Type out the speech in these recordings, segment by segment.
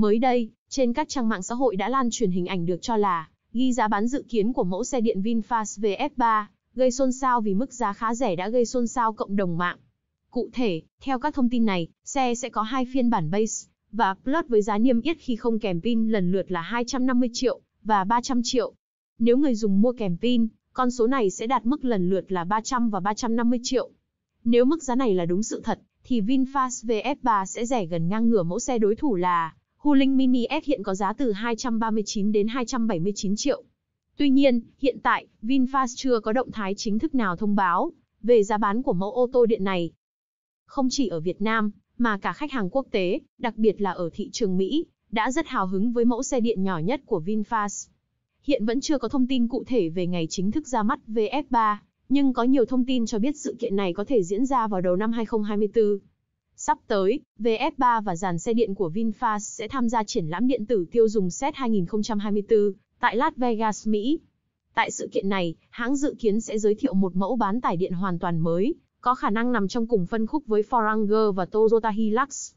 Mới đây, trên các trang mạng xã hội đã lan truyền hình ảnh được cho là ghi giá bán dự kiến của mẫu xe điện VinFast VF3, gây xôn xao vì mức giá khá rẻ đã gây xôn xao cộng đồng mạng. Cụ thể, theo các thông tin này, xe sẽ có hai phiên bản base và plus với giá niêm yết khi không kèm pin lần lượt là 250 triệu và 300 triệu. Nếu người dùng mua kèm pin, con số này sẽ đạt mức lần lượt là 300 và 350 triệu. Nếu mức giá này là đúng sự thật, thì VinFast VF3 sẽ rẻ gần ngang ngửa mẫu xe đối thủ là Hu Huling Mini S hiện có giá từ 239 đến 279 triệu. Tuy nhiên, hiện tại, VinFast chưa có động thái chính thức nào thông báo về giá bán của mẫu ô tô điện này. Không chỉ ở Việt Nam, mà cả khách hàng quốc tế, đặc biệt là ở thị trường Mỹ, đã rất hào hứng với mẫu xe điện nhỏ nhất của VinFast. Hiện vẫn chưa có thông tin cụ thể về ngày chính thức ra mắt VF3, nhưng có nhiều thông tin cho biết sự kiện này có thể diễn ra vào đầu năm 2024. Sắp tới, VF3 và dàn xe điện của VinFast sẽ tham gia triển lãm điện tử tiêu dùng SET 2024 tại Las Vegas, Mỹ. Tại sự kiện này, hãng dự kiến sẽ giới thiệu một mẫu bán tải điện hoàn toàn mới, có khả năng nằm trong cùng phân khúc với Forerunner và Toyota Hilux.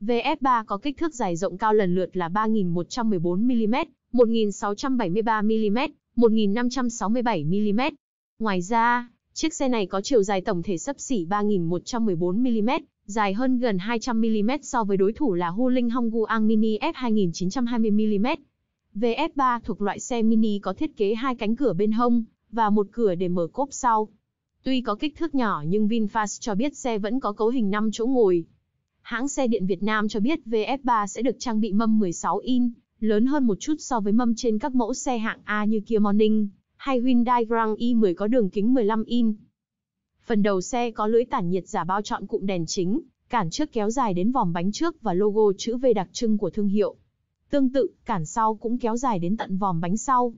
VF3 có kích thước dài rộng cao lần lượt là 3.114mm, 1.673mm, 1.567mm. Ngoài ra, chiếc xe này có chiều dài tổng thể sấp xỉ 3.114mm dài hơn gần 200mm so với đối thủ là Hu Linh Hongguang Mini F2920mm. VF3 thuộc loại xe mini có thiết kế hai cánh cửa bên hông và một cửa để mở cốp sau. Tuy có kích thước nhỏ nhưng VinFast cho biết xe vẫn có cấu hình 5 chỗ ngồi. Hãng xe điện Việt Nam cho biết VF3 sẽ được trang bị mâm 16 in, lớn hơn một chút so với mâm trên các mẫu xe hạng A như Kia Morning hay Hyundai Grand i10 có đường kính 15 in. Phần đầu xe có lưỡi tản nhiệt giả bao trọn cụm đèn chính, cản trước kéo dài đến vòng bánh trước và logo chữ V đặc trưng của thương hiệu. Tương tự, cản sau cũng kéo dài đến tận vòng bánh sau.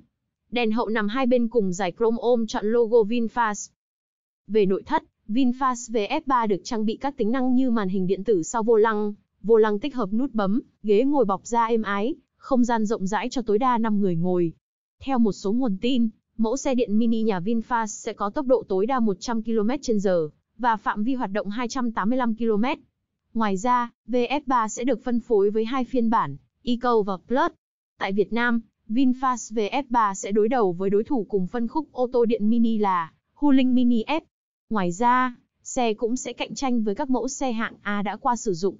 Đèn hậu nằm hai bên cùng dài chrome ôm chọn logo VinFast. Về nội thất, VinFast VF3 được trang bị các tính năng như màn hình điện tử sau vô lăng, vô lăng tích hợp nút bấm, ghế ngồi bọc da êm ái, không gian rộng rãi cho tối đa 5 người ngồi. Theo một số nguồn tin, mẫu xe điện mini nhà VinFast sẽ có tốc độ tối đa 100 km/h và phạm vi hoạt động 285 km. Ngoài ra, VF3 sẽ được phân phối với hai phiên bản, Eco và Plus. Tại Việt Nam, VinFast VF3 sẽ đối đầu với đối thủ cùng phân khúc ô tô điện mini là Huling Mini F. Ngoài ra, xe cũng sẽ cạnh tranh với các mẫu xe hạng A đã qua sử dụng.